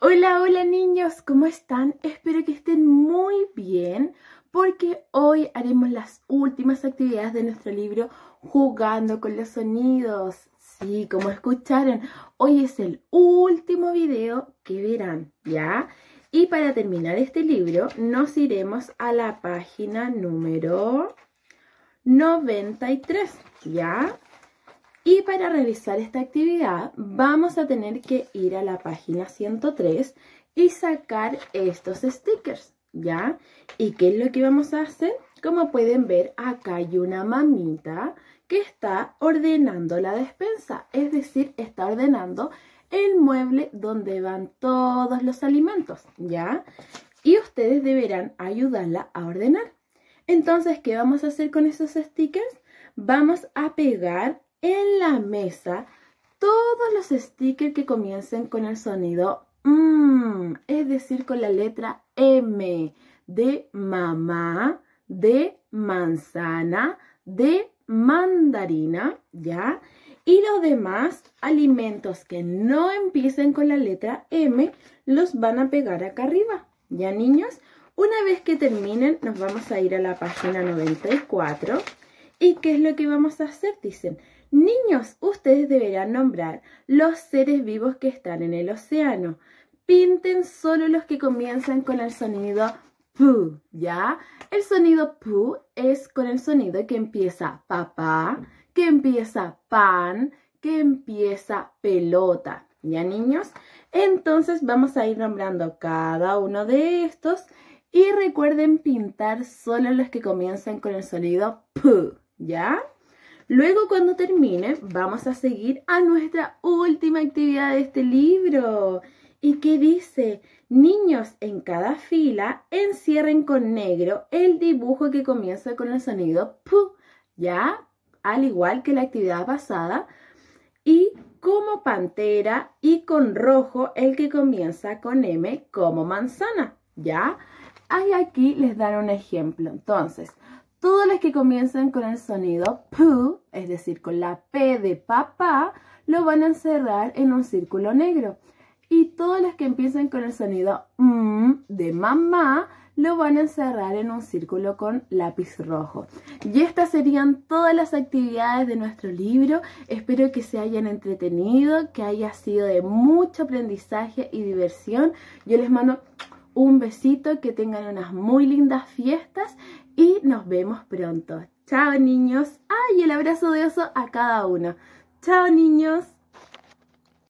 Hola, hola niños, ¿cómo están? Espero que estén muy bien porque hoy haremos las últimas actividades de nuestro libro Jugando con los sonidos. Sí, como escucharon, hoy es el último video que verán, ¿ya? Y para terminar este libro nos iremos a la página número 93, ¿ya? Y para realizar esta actividad vamos a tener que ir a la página 103 y sacar estos stickers, ¿ya? ¿Y qué es lo que vamos a hacer? Como pueden ver, acá hay una mamita que está ordenando la despensa, es decir, está ordenando el mueble donde van todos los alimentos, ¿ya? Y ustedes deberán ayudarla a ordenar. Entonces, ¿qué vamos a hacer con esos stickers? Vamos a pegar en la mesa todos los stickers que comiencen con el sonido M, mm, es decir, con la letra M de mamá, de manzana, de mandarina, ¿ya? Y los demás alimentos que no empiecen con la letra M los van a pegar acá arriba, ¿ya niños? Una vez que terminen nos vamos a ir a la página 94 ¿Y qué es lo que vamos a hacer? Dicen, niños, ustedes deberán nombrar los seres vivos que están en el océano. Pinten solo los que comienzan con el sonido pu, ¿ya? El sonido pu es con el sonido que empieza papá, que empieza pan, que empieza pelota. ¿Ya, niños? Entonces vamos a ir nombrando cada uno de estos y recuerden pintar solo los que comienzan con el sonido pu. ¿ya? Luego cuando termine vamos a seguir a nuestra última actividad de este libro. ¿Y qué dice? Niños en cada fila encierren con negro el dibujo que comienza con el sonido pu, ¿ya? Al igual que la actividad pasada. Y como pantera y con rojo el que comienza con M como manzana, ¿ya? Ahí aquí les dan un ejemplo. Entonces, todos los que comiencen con el sonido pu, es decir, con la P de papá, lo van a encerrar en un círculo negro. Y todos los que empiecen con el sonido M de mamá, lo van a encerrar en un círculo con lápiz rojo. Y estas serían todas las actividades de nuestro libro. Espero que se hayan entretenido, que haya sido de mucho aprendizaje y diversión. Yo les mando un besito, que tengan unas muy lindas fiestas y nos vemos pronto. Chao niños. Ay, el abrazo de oso a cada uno. Chao niños.